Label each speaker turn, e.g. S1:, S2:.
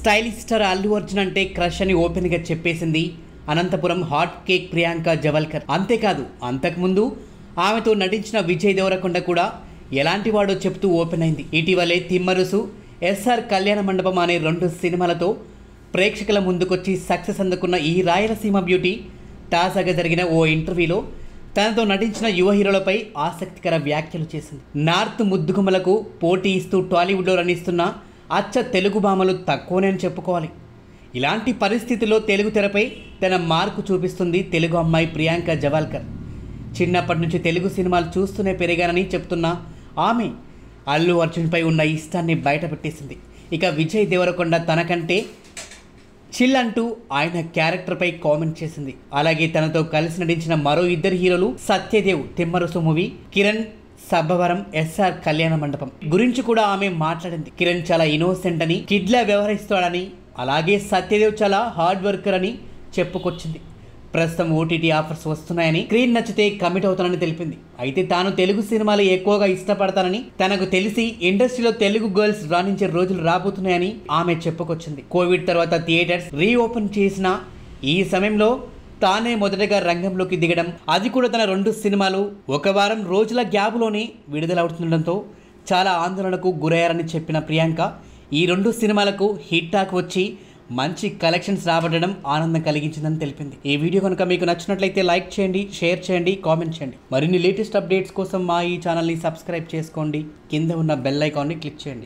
S1: స్టైలిస్టర్ అల్లు అర్జున్ అంటే క్రష్ అని ఓపెన్గా చెప్పేసింది అనంతపురం హాట్ కేక్ ప్రియాంక జవల్కర్ అంతేకాదు అంతకుముందు ఆమెతో నటించిన విజయ్ దేవరకొండ కూడా ఎలాంటి వాడో చెప్తూ ఓపెన్ అయింది ఇటీవలే తిమ్మరుసు ఎస్ఆర్ కళ్యాణ మండపం అనే రెండు సినిమాలతో ప్రేక్షకుల ముందుకొచ్చి సక్సెస్ అందుకున్న ఈ రాయలసీమ బ్యూటీ తాజాగా జరిగిన ఓ ఇంటర్వ్యూలో తనతో నటించిన యువ హీరోలపై ఆసక్తికర వ్యాఖ్యలు చేసింది నార్త్ ముద్దుగుమలకు పోటీ ఇస్తూ టాలీవుడ్లో రణిస్తున్న అచ్చ తెలుగు భామలు తక్కువనే చెప్పుకోవాలి ఇలాంటి పరిస్థితిలో తెలుగు తెరపై తన మార్కు చూపిస్తుంది తెలుగు అమ్మాయి ప్రియాంక జవాల్కర్ చిన్నప్పటి నుంచి తెలుగు సినిమాలు చూస్తూనే పెరిగానని చెప్తున్న ఆమె అల్లు అర్జున్పై ఉన్న ఇష్టాన్ని బయటపెట్టేసింది ఇక విజయ్ దేవరకొండ తనకంటే చిల్ అంటూ ఆయన క్యారెక్టర్పై కామెంట్ చేసింది అలాగే తనతో కలిసి నటించిన మరో ఇద్దరు హీరోలు సత్యదేవ్ తిమ్మరుసు మూవీ కిరణ్ సబ్బవరం ఎస్ఆర్ కళ్యాణ మండపం గురించి కూడా ఆమె మాట్లాడింది కిరణ్ చాలా ఇన్నోసెంట్ అని కిడ్లా వ్యవహరిస్తాడని అలాగే సత్యదేవ్ చాలా హార్డ్ వర్కర్ అని చెప్పుకొచ్చింది ప్రస్తుతం ఓటీటీ ఆఫర్స్ వస్తున్నాయని స్క్రీన్ నచ్చితే కమిట్ అవుతానని తెలిపింది అయితే తాను తెలుగు సినిమాలు ఎక్కువగా ఇష్టపడతానని తనకు తెలిసి ఇండస్ట్రీలో తెలుగు గర్ల్స్ రాణించే రోజులు రాబోతున్నాయని ఆమె చెప్పుకొచ్చింది కోవిడ్ తర్వాత థియేటర్స్ రీఓపెన్ చేసిన ఈ సమయంలో తానే మొదటగా రంగంలోకి దిగడం అది కూడా తన రెండు సినిమాలు ఒక వారం రోజుల గ్యాప్లోనే విడుదలవుతుండడంతో చాలా ఆందోళనకు గురయ్యారని చెప్పిన ప్రియాంక ఈ రెండు సినిమాలకు హిట్ టాక్ వచ్చి మంచి కలెక్షన్స్ రాబట్టడం ఆనందం కలిగించిందని తెలిపింది ఈ వీడియో కనుక మీకు నచ్చినట్లయితే లైక్ చేయండి షేర్ చేయండి కామెంట్ చేయండి మరిన్ని లేటెస్ట్ అప్డేట్స్ కోసం మా ఈ ఛానల్ని సబ్స్క్రైబ్ చేసుకోండి కింద ఉన్న బెల్ ఐకాన్ని క్లిక్ చేయండి